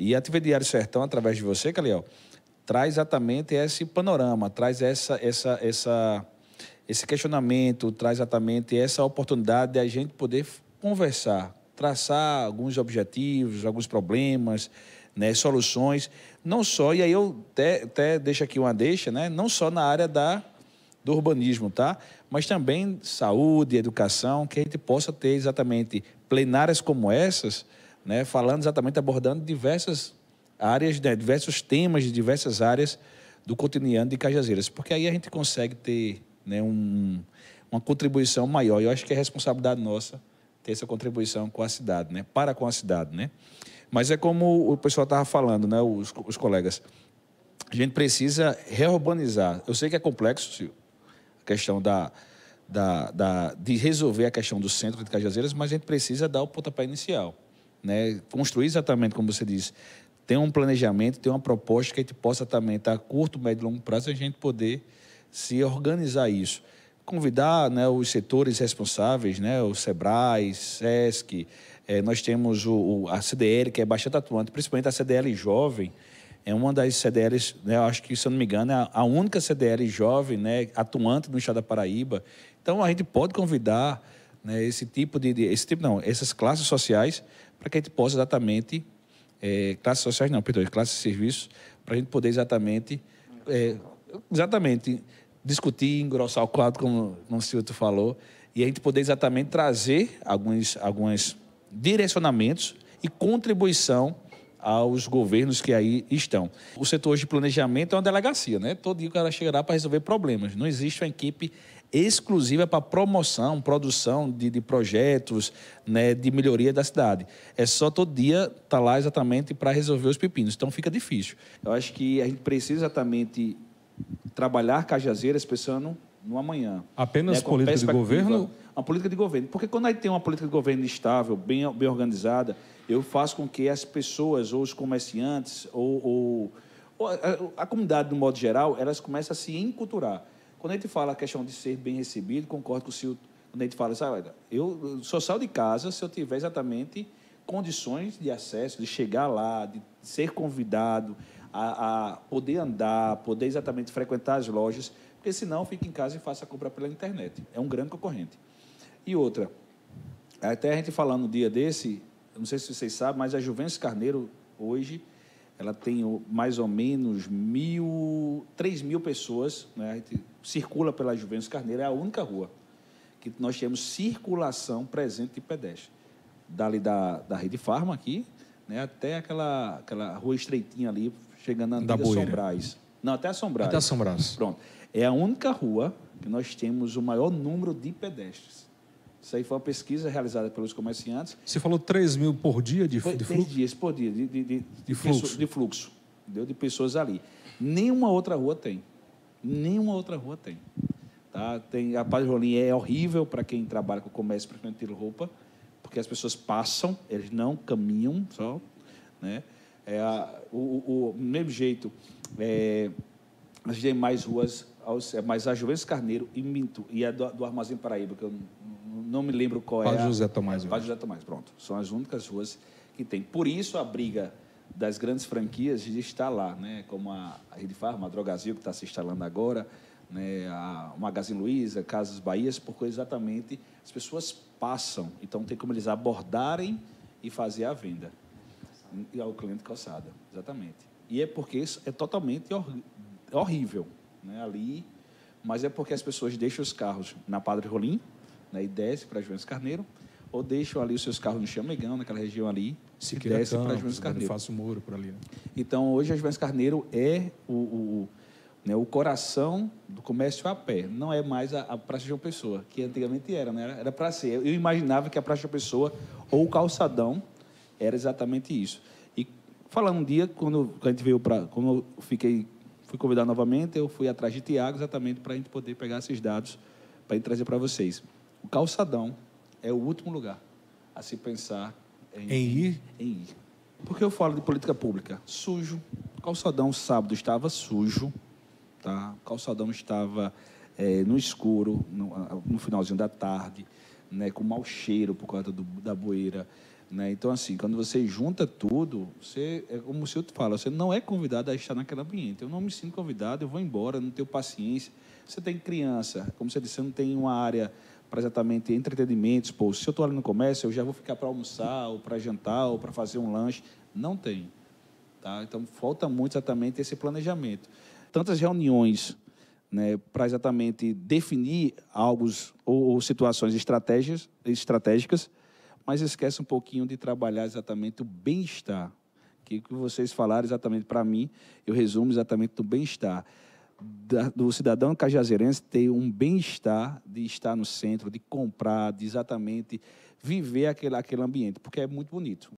E a TV Diário Sertão, através de você, Caliel, traz exatamente esse panorama, traz essa, essa, essa, esse questionamento, traz exatamente essa oportunidade de a gente poder conversar, traçar alguns objetivos, alguns problemas, né, soluções, não só, e aí eu até, até deixo aqui uma deixa, né, não só na área da, do urbanismo, tá? Mas também saúde, educação, que a gente possa ter exatamente plenárias como essas, né, falando exatamente, abordando diversas áreas, né, diversos temas de diversas áreas do cotidiano de Cajazeiras, porque aí a gente consegue ter né, um, uma contribuição maior. E eu acho que é responsabilidade nossa ter essa contribuição com a cidade, né, para com a cidade. Né? Mas é como o pessoal estava falando, né, os, os colegas, a gente precisa reurbanizar. Eu sei que é complexo, Silvio, a questão da, da, da, de resolver a questão do centro de Cajazeiras, mas a gente precisa dar o pontapé inicial. Né? Construir exatamente como você disse. Tem um planejamento, tem uma proposta que a gente possa também estar a curto, médio e longo prazo, a gente poder se organizar isso. Convidar né, os setores responsáveis, né, o SEBRAE, SESC, é, nós temos o, a CDL, que é bastante atuante, principalmente a CDL jovem, é uma das CDLs, né, acho que, se eu não me engano, é a única CDL jovem né, atuante no estado da Paraíba. Então, a gente pode convidar né, esse tipo de, de, esse tipo não, essas classes sociais para que a gente possa exatamente é, classes sociais não, perdão, classes de serviços para a gente poder exatamente é, exatamente discutir, engrossar o quadro como, como o Silvio falou e a gente poder exatamente trazer alguns alguns direcionamentos e contribuição aos governos que aí estão. O setor de planejamento é uma delegacia, né? Todo dia o cara chegará para resolver problemas. Não existe uma equipe exclusiva para promoção, produção de, de projetos, né, de melhoria da cidade. É só todo dia estar tá lá exatamente para resolver os pepinos. Então fica difícil. Eu acho que a gente precisa exatamente trabalhar Cajazeiras pensando no amanhã. Apenas né, política de governo uma política de governo. Porque quando a gente tem uma política de governo estável, bem, bem organizada, eu faço com que as pessoas, ou os comerciantes, ou, ou, ou a, a, comunidade, de um modo geral, elas começam a se enculturar. Quando a gente fala a questão de ser bem recebido, concordo com o Silvio, quando a gente fala, sabe, assim, ah, eu só saio de casa se eu tiver exatamente condições de acesso, de chegar lá, de ser convidado, a, a poder andar, poder exatamente frequentar as lojas, porque senão fica em casa e faça a compra pela internet. É um grande concorrente. E outra, até a gente falar no dia desse, não sei se vocês sabem, mas a Juventus Carneiro hoje ela tem mais ou menos mil, três mil pessoas, né? a gente circula pela Juventus Carneiro, é a única rua que nós temos circulação presente de pedestre. Dali da, da Rede Farma aqui, né? até aquela, aquela rua estreitinha ali, chegando na São Sombrais. Não, até a Sombrais. Até a Sombrais. Pronto. É a única rua que nós temos o maior número de pedestres. Isso aí foi uma pesquisa realizada pelos comerciantes. Você falou 3 mil por dia de, foi, de fluxo? 3 dias por dia de, de, de, de fluxo. de fluxo entendeu? de pessoas ali. Nenhuma outra rua tem. Nenhuma outra rua tem. Tá? tem a Padre Rolim é horrível para quem trabalha com comércio, principalmente de roupa, porque as pessoas passam, eles não caminham só. Né? É, a, o, o, mesmo jeito, é, as demais ruas, é mais a Juventus Carneiro e Minto, e a do, do Armazém Paraíba, que eu não não me lembro qual Padre é. Padre José Tomás. Padre é, José Tomás, pronto. São as únicas ruas que tem. Por isso a briga das grandes franquias está lá, né? Como a Rede Farma, a Drogazil, que está se instalando agora, né? a Magazine Luiza, Casas Bahias, porque exatamente as pessoas passam. Então tem como eles abordarem e fazer a venda. E ao cliente calçada, exatamente. E é porque isso é totalmente horrível, né? Ali, mas é porque as pessoas deixam os carros na Padre Rolim, né, e desce para Juventus Carneiro, ou deixam ali os seus carros no Chamegão, naquela região ali, se e desce para Juventus Carneiro. Faço muro por ali. Né? Então, hoje, a Juventus Carneiro é o, o, né, o coração do comércio a pé, não é mais a, a Praça João Pessoa, que antigamente era, né? era para ser. Eu imaginava que a Praça João Pessoa ou o calçadão era exatamente isso. E falando um dia, quando a gente veio para. Quando eu fiquei, fui convidado novamente, eu fui atrás de Tiago exatamente para a gente poder pegar esses dados para trazer para vocês. O calçadão é o último lugar a se pensar em, em ir. Em ir. Porque eu falo de política pública. Sujo. Calçadão sábado estava sujo, tá? Calçadão estava é, no escuro, no, no, finalzinho da tarde, né? Com mau cheiro por causa do, da boeira, Né? Então, assim, quando você junta tudo, você, é como o senhor fala, você não é convidado a estar naquele ambiente. Eu não me sinto convidado, eu vou embora, não tenho paciência. Você tem criança, como você disse, você não tem uma área para exatamente entretenimentos. Pô, se eu estou ali no comércio, eu já vou ficar para almoçar, ou para jantar, ou para fazer um lanche. Não tem. Tá? Então, falta muito exatamente esse planejamento. Tantas reuniões né, para exatamente definir algo ou, ou situações estratégias, estratégicas, mas esquece um pouquinho de trabalhar exatamente o bem-estar. Que é o que vocês falaram exatamente para mim, eu resumo exatamente do bem-estar da, do cidadão cajazeirense ter um bem-estar de estar no centro, de comprar, de exatamente viver aquele, aquele ambiente, porque é muito bonito.